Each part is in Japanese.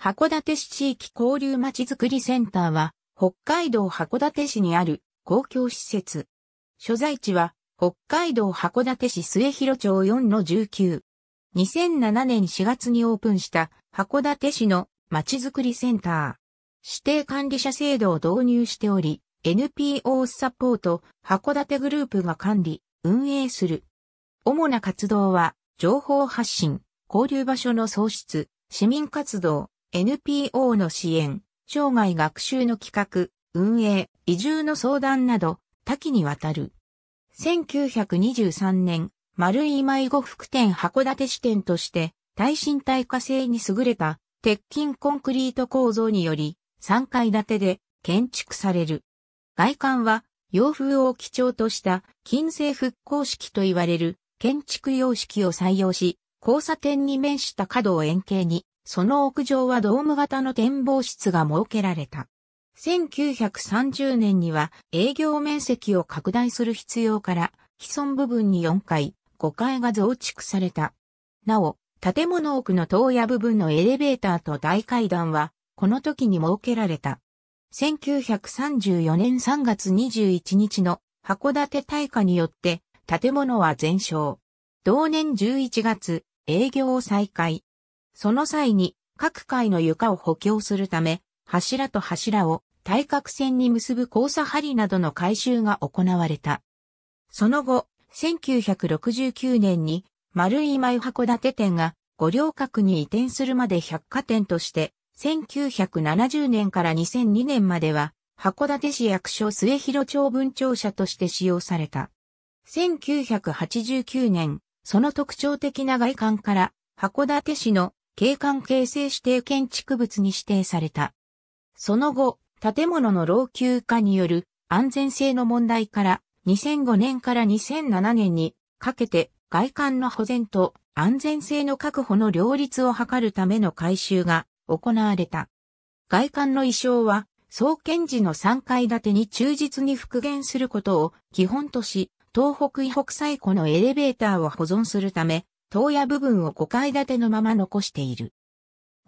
函館市地域交流まちづくりセンターは、北海道函館市にある公共施設。所在地は、北海道函館市末広町4-19。2007年4月にオープンした函館市のまちづくりセンター。指定管理者制度を導入しており、NPO サポート函館グループが管理、運営する。主な活動は、情報発信、交流場所の創出、市民活動、NPO の支援、生涯学習の企画、運営、移住の相談など、多岐にわたる。1923年、丸井迷子副店函館支店として、耐震耐火性に優れた、鉄筋コンクリート構造により、3階建てで建築される。外観は、洋風を基調とした金星復興式と言われる建築様式を採用し、交差点に面した角を円形にその屋上はドーム型の展望室が設けられた。1930年には営業面積を拡大する必要から既存部分に4階、5階が増築された。なお、建物奥の塔や部分のエレベーターと大階段はこの時に設けられた。1934年3月21日の函館大火によって建物は全焼。同年11月、営業を再開。その際に各階の床を補強するため、柱と柱を対角線に結ぶ交差針などの改修が行われた。その後、1969年に丸井舞函館店が五稜郭に移転するまで百貨店として、1970年から2002年までは、函館市役所末広町分庁舎として使用された。1989年、その特徴的な外観から、函館市の景観形成指定建築物に指定された。その後、建物の老朽化による安全性の問題から2005年から2007年にかけて外観の保全と安全性の確保の両立を図るための改修が行われた。外観の意匠は創建時の3階建てに忠実に復元することを基本とし、東北遺北西湖のエレベーターを保存するため、塔屋部分を5階建てのまま残している。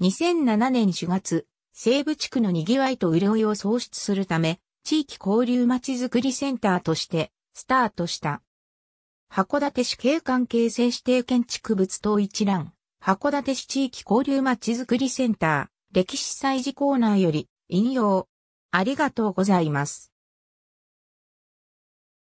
2007年4月、西部地区の賑わいと潤いを創出するため、地域交流まちづくりセンターとしてスタートした。函館市景観形成指定建築物等一覧、函館市地域交流まちづくりセンター、歴史祭事コーナーより引用。ありがとうございます。